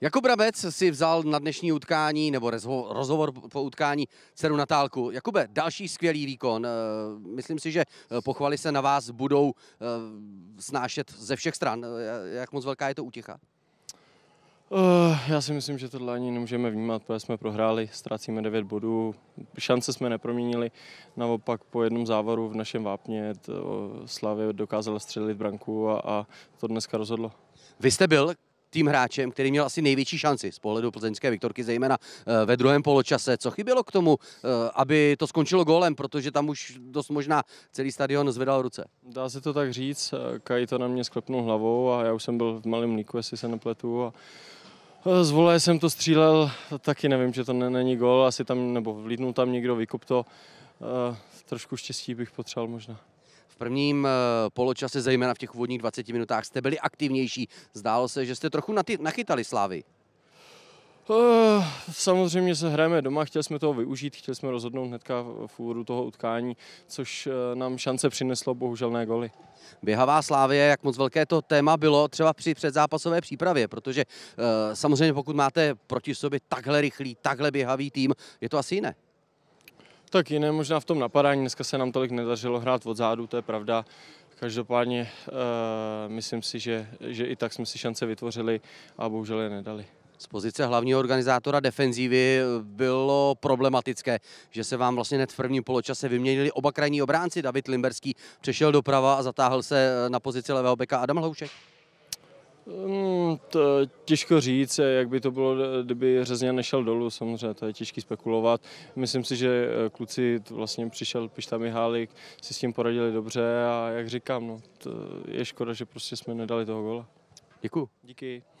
Jakub Brabec si vzal na dnešní utkání, nebo rozhovor po utkání, dceru Natálku. Jakube, další skvělý výkon. Eh, myslím si, že eh, pochvaly se na vás budou eh, snášet ze všech stran. Jak moc velká je to útěcha? Já si myslím, že tohle ani nemůžeme vnímat, protože jsme prohráli, ztrácíme 9 bodů, šance jsme neproměnili, naopak po jednom závaru v našem vápně Slavě dokázala střelit branku a, a to dneska rozhodlo. Vy jste byl tím hráčem, který měl asi největší šanci z pohledu plzeňské Viktorky, zejména eh, ve druhém poločase. Co chybělo k tomu, eh, aby to skončilo gólem, protože tam už dost možná celý stadion zvedal ruce? Dá se to tak říct, eh, Kaj to na mě sklepnul hlavou a já už jsem byl v malém líku, jestli se nepletu. A... Z vole jsem to střílel, taky nevím, že to není gol, asi tam, nebo vlídnul tam někdo, vykop to. trošku štěstí bych potřeboval možná prvním eh, poločase, zejména v těch úvodních 20 minutách, jste byli aktivnější. Zdálo se, že jste trochu nachytali slávy. Eh, samozřejmě se hrajeme doma, chtěli jsme toho využít, chtěli jsme rozhodnout hnedka v úvodu toho utkání, což eh, nám šance přineslo, bohužel ne goly. Běhavá slávě, jak moc velké to téma bylo třeba při předzápasové přípravě, protože samozřejmě pokud máte proti sobě takhle rychlý, takhle běhavý tým, je to asi jiné. Tak jiné možná v tom napadání. Dneska se nám tolik nedařilo hrát od zádu, to je pravda. Každopádně uh, myslím si, že, že i tak jsme si šance vytvořili a bohužel je nedali. Z pozice hlavního organizátora defenzívy eh, bylo problematické, že se vám vlastně hned v prvním poločase vyměnili oba krajní obránci. David Limberský přešel doprava a zatáhl se eh, na pozici levého beka Adam Hloušek. Mm, to těžko říct, jak by to bylo, kdyby Řezně nešel dolů, samozřejmě to je těžký spekulovat. Myslím si, že eh, kluci vlastně přišel Pišta Mihálik, si s tím poradili dobře a jak říkám, no, je škoda, že prostě jsme nedali toho gola. Děkuji. Díky.